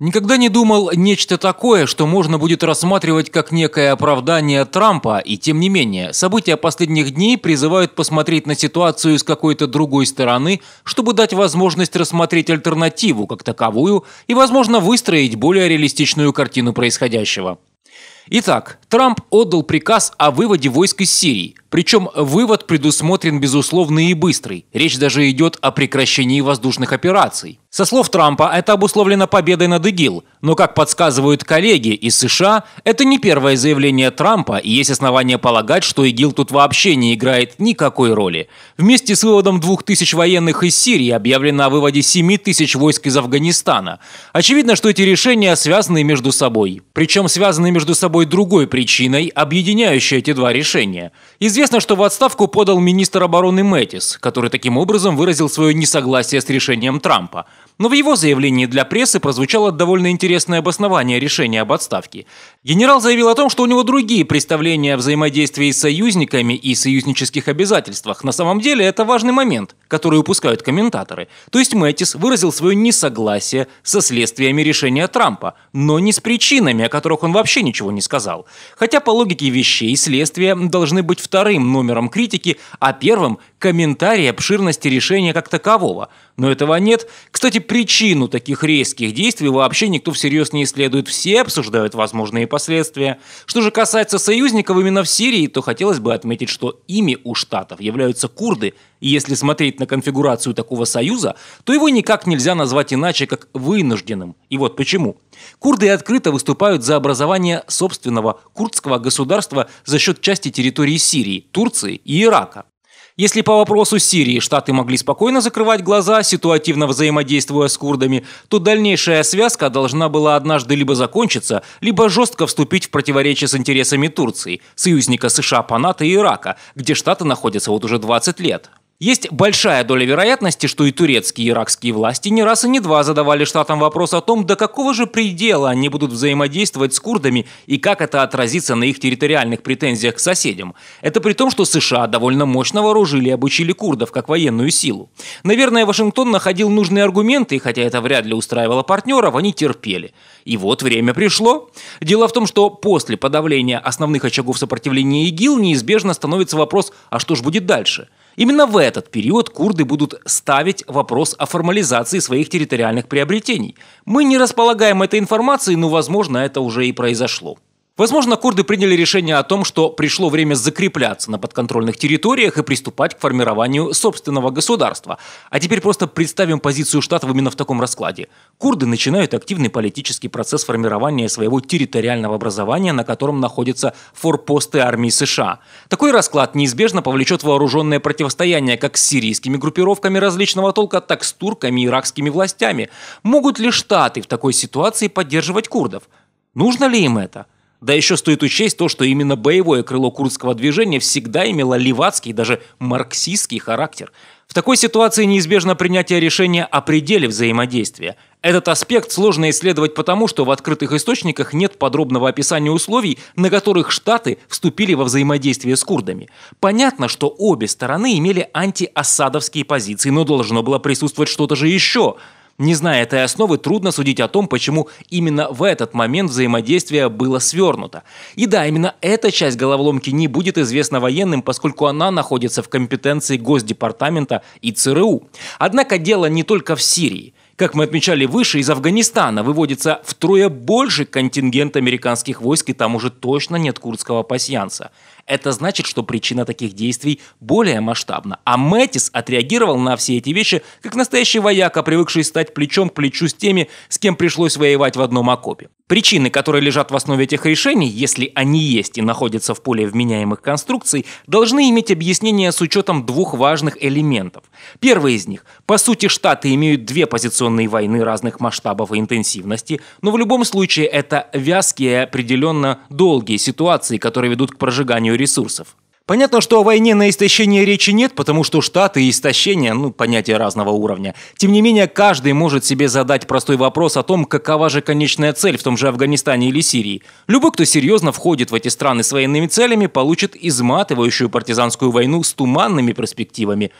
Никогда не думал нечто такое, что можно будет рассматривать как некое оправдание Трампа, и тем не менее, события последних дней призывают посмотреть на ситуацию с какой-то другой стороны, чтобы дать возможность рассмотреть альтернативу как таковую и, возможно, выстроить более реалистичную картину происходящего. Итак, Трамп отдал приказ о выводе войск из Сирии. Причем вывод предусмотрен безусловный и быстрый. Речь даже идет о прекращении воздушных операций. Со слов Трампа, это обусловлено победой над ИГИЛ. Но, как подсказывают коллеги из США, это не первое заявление Трампа, и есть основания полагать, что ИГИЛ тут вообще не играет никакой роли. Вместе с выводом 2000 военных из Сирии объявлено о выводе 7 тысяч войск из Афганистана. Очевидно, что эти решения связаны между собой. Причем связаны между собой другой причиной, объединяющей эти два решения. Известно Известно, что в отставку подал министр обороны Мэтис, который таким образом выразил свое несогласие с решением Трампа. Но в его заявлении для прессы прозвучало довольно интересное обоснование решения об отставке. Генерал заявил о том, что у него другие представления о взаимодействии с союзниками и союзнических обязательствах. На самом деле это важный момент, который упускают комментаторы. То есть Мэтис выразил свое несогласие со следствиями решения Трампа, но не с причинами, о которых он вообще ничего не сказал. Хотя по логике вещей следствия должны быть вторыми вторым номером критики, а первым – комментарий обширности решения как такового. Но этого нет. Кстати, причину таких резких действий вообще никто всерьез не исследует. Все обсуждают возможные последствия. Что же касается союзников именно в Сирии, то хотелось бы отметить, что ими у Штатов являются курды – и если смотреть на конфигурацию такого союза, то его никак нельзя назвать иначе, как вынужденным. И вот почему. Курды открыто выступают за образование собственного курдского государства за счет части территории Сирии, Турции и Ирака. Если по вопросу Сирии Штаты могли спокойно закрывать глаза, ситуативно взаимодействуя с курдами, то дальнейшая связка должна была однажды либо закончиться, либо жестко вступить в противоречие с интересами Турции, союзника США по НАТО и Ирака, где Штаты находятся вот уже 20 лет. Есть большая доля вероятности, что и турецкие и иракские власти не раз и не два задавали штатам вопрос о том, до какого же предела они будут взаимодействовать с курдами и как это отразится на их территориальных претензиях к соседям. Это при том, что США довольно мощно вооружили и обучили курдов как военную силу. Наверное, Вашингтон находил нужные аргументы, и хотя это вряд ли устраивало партнеров, они терпели. И вот время пришло. Дело в том, что после подавления основных очагов сопротивления ИГИЛ неизбежно становится вопрос, а что же будет дальше – Именно в этот период курды будут ставить вопрос о формализации своих территориальных приобретений. Мы не располагаем этой информацией, но, возможно, это уже и произошло. Возможно, курды приняли решение о том, что пришло время закрепляться на подконтрольных территориях и приступать к формированию собственного государства. А теперь просто представим позицию штатов именно в таком раскладе. Курды начинают активный политический процесс формирования своего территориального образования, на котором находятся форпосты армии США. Такой расклад неизбежно повлечет вооруженное противостояние как с сирийскими группировками различного толка, так с турками и иракскими властями. Могут ли штаты в такой ситуации поддерживать курдов? Нужно ли им это? Да еще стоит учесть то, что именно боевое крыло курдского движения всегда имело левацкий, даже марксистский характер. В такой ситуации неизбежно принятие решения о пределе взаимодействия. Этот аспект сложно исследовать потому, что в открытых источниках нет подробного описания условий, на которых Штаты вступили во взаимодействие с курдами. Понятно, что обе стороны имели антиассадовские позиции, но должно было присутствовать что-то же еще – не зная этой основы, трудно судить о том, почему именно в этот момент взаимодействие было свернуто. И да, именно эта часть головоломки не будет известна военным, поскольку она находится в компетенции Госдепартамента и ЦРУ. Однако дело не только в Сирии. Как мы отмечали выше, из Афганистана выводится втрое больше контингент американских войск, и там уже точно нет курдского пасьянца это значит, что причина таких действий более масштабна. А Мэтис отреагировал на все эти вещи, как настоящий вояка, привыкший стать плечом к плечу с теми, с кем пришлось воевать в одном окопе. Причины, которые лежат в основе этих решений, если они есть и находятся в поле вменяемых конструкций, должны иметь объяснение с учетом двух важных элементов. Первый из них. По сути, Штаты имеют две позиционные войны разных масштабов и интенсивности, но в любом случае это вязкие и определенно долгие ситуации, которые ведут к прожиганию ресурсов. Понятно, что о войне на истощение речи нет, потому что штаты и истощение, ну, понятия разного уровня. Тем не менее, каждый может себе задать простой вопрос о том, какова же конечная цель в том же Афганистане или Сирии. Любой, кто серьезно входит в эти страны с военными целями, получит изматывающую партизанскую войну с туманными перспективами.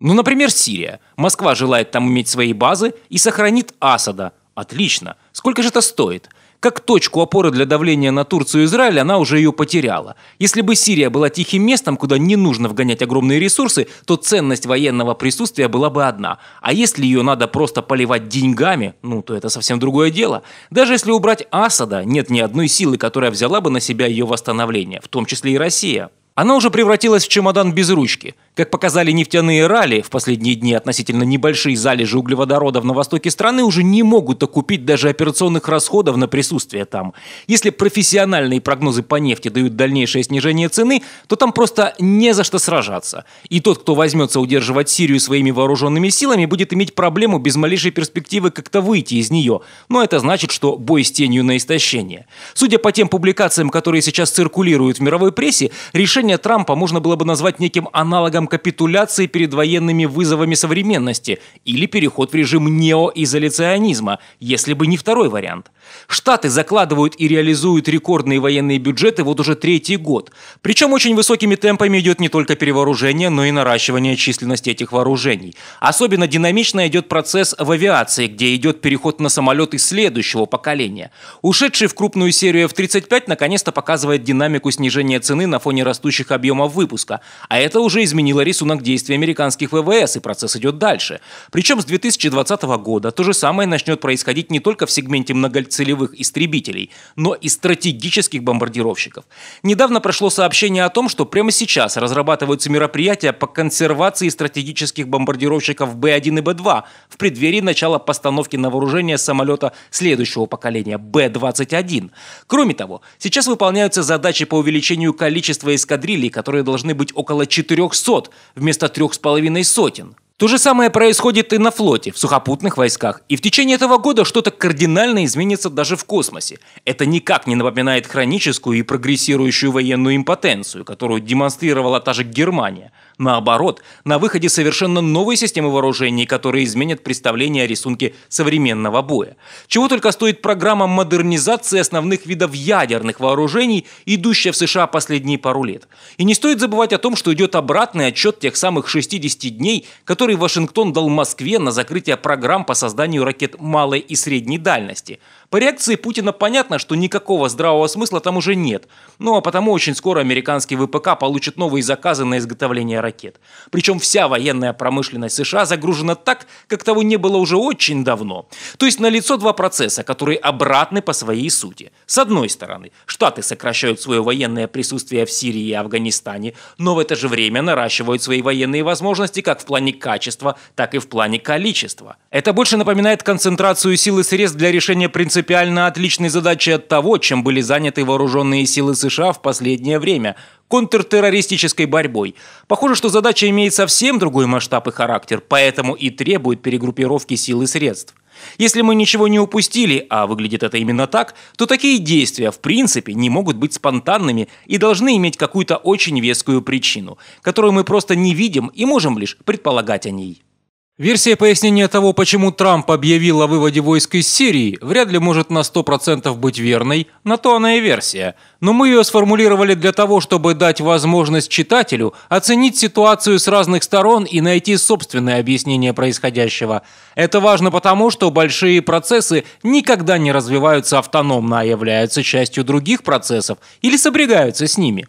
Ну, например, Сирия. Москва желает там иметь свои базы и сохранит Асада. Отлично. Сколько же это стоит? Как точку опоры для давления на Турцию и Израиль она уже ее потеряла. Если бы Сирия была тихим местом, куда не нужно вгонять огромные ресурсы, то ценность военного присутствия была бы одна. А если ее надо просто поливать деньгами, ну то это совсем другое дело. Даже если убрать Асада, нет ни одной силы, которая взяла бы на себя ее восстановление, в том числе и Россия. Она уже превратилась в чемодан без ручки. Как показали нефтяные ралли, в последние дни относительно небольшие залежи углеводородов на востоке страны уже не могут окупить даже операционных расходов на присутствие там. Если профессиональные прогнозы по нефти дают дальнейшее снижение цены, то там просто не за что сражаться. И тот, кто возьмется удерживать Сирию своими вооруженными силами, будет иметь проблему без малейшей перспективы как-то выйти из нее. Но это значит, что бой с тенью на истощение. Судя по тем публикациям, которые сейчас циркулируют в мировой прессе, решение Решение Трампа можно было бы назвать неким аналогом капитуляции перед военными вызовами современности или переход в режим неоизоляционизма, если бы не второй вариант. Штаты закладывают и реализуют рекордные военные бюджеты вот уже третий год. Причем очень высокими темпами идет не только перевооружение, но и наращивание численности этих вооружений. Особенно динамично идет процесс в авиации, где идет переход на самолеты следующего поколения. Ушедший в крупную серию F-35 наконец-то показывает динамику снижения цены на фоне растущей текущих объемов выпуска, а это уже изменило рисунок действий американских ВВС, и процесс идет дальше. Причем с 2020 года то же самое начнет происходить не только в сегменте многоцелевых истребителей, но и стратегических бомбардировщиков. Недавно прошло сообщение о том, что прямо сейчас разрабатываются мероприятия по консервации стратегических бомбардировщиков Б-1 и Б-2 в преддверии начала постановки на вооружение самолета следующего поколения Б-21. Кроме того, сейчас выполняются задачи по увеличению количества эскадриль эскадрилий, которые должны быть около 400 вместо трех с половиной сотен. То же самое происходит и на флоте, в сухопутных войсках. И в течение этого года что-то кардинально изменится даже в космосе. Это никак не напоминает хроническую и прогрессирующую военную импотенцию, которую демонстрировала та же Германия. Наоборот, на выходе совершенно новые системы вооружений, которые изменят представление о рисунке современного боя. Чего только стоит программа модернизации основных видов ядерных вооружений, идущая в США последние пару лет. И не стоит забывать о том, что идет обратный отчет тех самых 60 дней, которые который Вашингтон дал Москве на закрытие программ по созданию ракет малой и средней дальности – по реакции Путина понятно, что никакого здравого смысла там уже нет, ну а потому очень скоро американский ВПК получит новые заказы на изготовление ракет. Причем вся военная промышленность США загружена так, как того не было уже очень давно. То есть налицо два процесса, которые обратны по своей сути. С одной стороны, Штаты сокращают свое военное присутствие в Сирии и Афганистане, но в это же время наращивают свои военные возможности как в плане качества, так и в плане количества. Это больше напоминает концентрацию сил и средств для решения принципа принципиально отличной задачей от того, чем были заняты вооруженные силы США в последнее время – контртеррористической борьбой. Похоже, что задача имеет совсем другой масштаб и характер, поэтому и требует перегруппировки сил и средств. Если мы ничего не упустили, а выглядит это именно так, то такие действия в принципе не могут быть спонтанными и должны иметь какую-то очень вескую причину, которую мы просто не видим и можем лишь предполагать о ней. Версия пояснения того, почему Трамп объявил о выводе войск из Сирии, вряд ли может на 100% быть верной, на то она и версия. Но мы ее сформулировали для того, чтобы дать возможность читателю оценить ситуацию с разных сторон и найти собственное объяснение происходящего. Это важно потому, что большие процессы никогда не развиваются автономно, а являются частью других процессов или собрегаются с ними.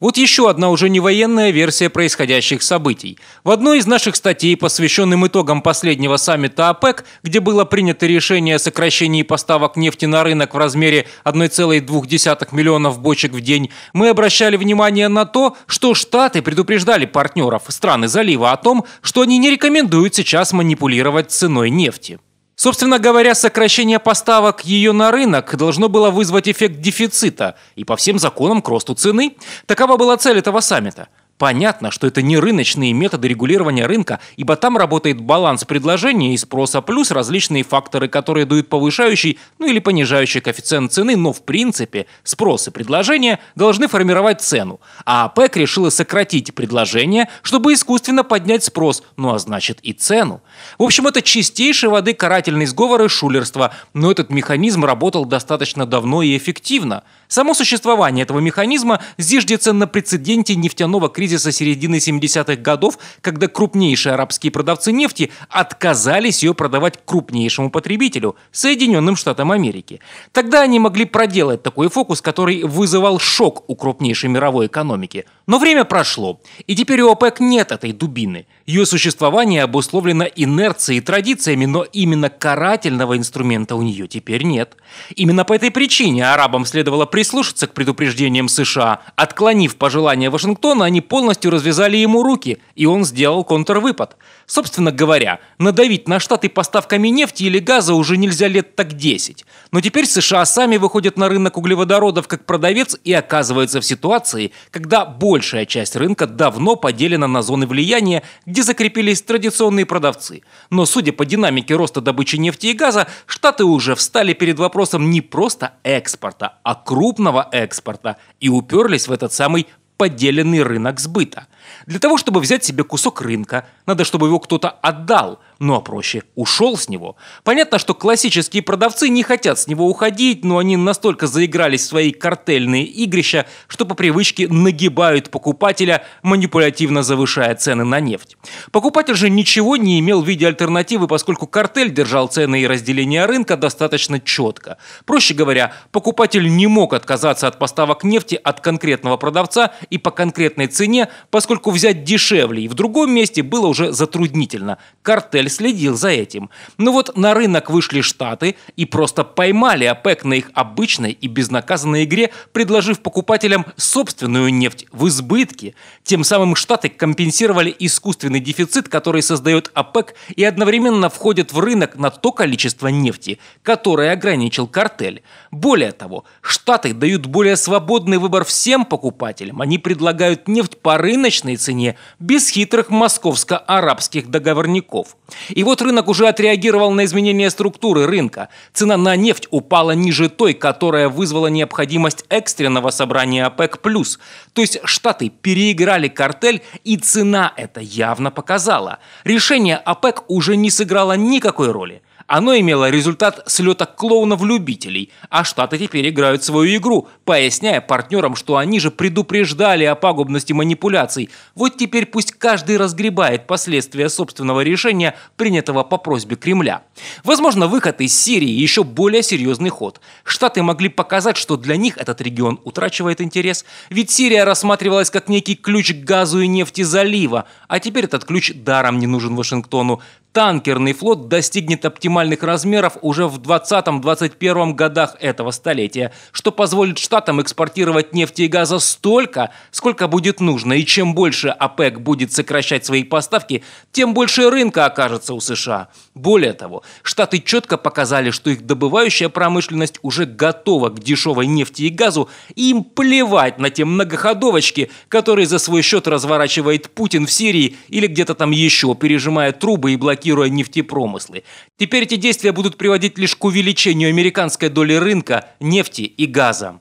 Вот еще одна уже не военная версия происходящих событий. В одной из наших статей, посвященным итогам последнего саммита ОПЕК, где было принято решение о сокращении поставок нефти на рынок в размере 1,2 миллионов бочек в день, мы обращали внимание на то, что Штаты предупреждали партнеров страны залива о том, что они не рекомендуют сейчас манипулировать ценой нефти. Собственно говоря, сокращение поставок ее на рынок должно было вызвать эффект дефицита и по всем законам к росту цены. Такова была цель этого саммита. Понятно, что это не рыночные методы регулирования рынка, ибо там работает баланс предложения и спроса плюс различные факторы, которые дают повышающий, ну или понижающий коэффициент цены, но в принципе спрос и предложение должны формировать цену. А АПЭК решила сократить предложение, чтобы искусственно поднять спрос, ну а значит и цену. В общем, это чистейшей воды карательный сговор и шулерство, но этот механизм работал достаточно давно и эффективно. Само существование этого механизма зиждется на прецеденте нефтяного кризиса кризиса середины 70-х годов, когда крупнейшие арабские продавцы нефти отказались ее продавать крупнейшему потребителю – Соединенным Штатам Америки. Тогда они могли проделать такой фокус, который вызывал шок у крупнейшей мировой экономики. Но время прошло, и теперь у ОПЕК нет этой дубины. Ее существование обусловлено инерцией и традициями, но именно карательного инструмента у нее теперь нет. Именно по этой причине арабам следовало прислушаться к предупреждениям США. Отклонив пожелания Вашингтона, они поздно полностью развязали ему руки, и он сделал контрвыпад. Собственно говоря, надавить на Штаты поставками нефти или газа уже нельзя лет так 10. Но теперь США сами выходят на рынок углеводородов как продавец и оказываются в ситуации, когда большая часть рынка давно поделена на зоны влияния, где закрепились традиционные продавцы. Но судя по динамике роста добычи нефти и газа, Штаты уже встали перед вопросом не просто экспорта, а крупного экспорта и уперлись в этот самый поделенный рынок сбыта. Для того, чтобы взять себе кусок рынка, надо, чтобы его кто-то отдал – ну а проще, ушел с него. Понятно, что классические продавцы не хотят с него уходить, но они настолько заигрались в свои картельные игрища, что по привычке нагибают покупателя, манипулятивно завышая цены на нефть. Покупатель же ничего не имел в виде альтернативы, поскольку картель держал цены и разделение рынка достаточно четко. Проще говоря, покупатель не мог отказаться от поставок нефти от конкретного продавца и по конкретной цене, поскольку взять дешевле и в другом месте было уже затруднительно. Картель следил за этим. Но ну вот на рынок вышли Штаты и просто поймали ОПЕК на их обычной и безнаказанной игре, предложив покупателям собственную нефть в избытке. Тем самым Штаты компенсировали искусственный дефицит, который создает ОПЕК и одновременно входит в рынок на то количество нефти, которое ограничил картель. Более того, Штаты дают более свободный выбор всем покупателям. Они предлагают нефть по рыночной цене, без хитрых московско-арабских договорников. И вот рынок уже отреагировал на изменение структуры рынка. Цена на нефть упала ниже той, которая вызвала необходимость экстренного собрания ОПЕК+. То есть Штаты переиграли картель, и цена это явно показала. Решение ОПЕК уже не сыграло никакой роли. Оно имело результат слета клоунов-любителей, а Штаты теперь играют свою игру, поясняя партнерам, что они же предупреждали о пагубности манипуляций. Вот теперь пусть каждый разгребает последствия собственного решения, принятого по просьбе Кремля. Возможно, выход из Сирии – еще более серьезный ход. Штаты могли показать, что для них этот регион утрачивает интерес, ведь Сирия рассматривалась как некий ключ к газу и нефти залива, а теперь этот ключ даром не нужен Вашингтону. Танкерный флот достигнет оптимального максимальных размеров уже в 20-21 годах этого столетия, что позволит штатам экспортировать нефти и газа столько, сколько будет нужно. И чем больше ОПЕК будет сокращать свои поставки, тем больше рынка окажется у США. Более того, штаты четко показали, что их добывающая промышленность уже готова к дешевой нефти и газу, и им плевать на те многоходовочки, которые за свой счет разворачивает Путин в Сирии или где-то там еще, пережимая трубы и блокируя нефтепромыслы. Теперь эти действия будут приводить лишь к увеличению американской доли рынка нефти и газа.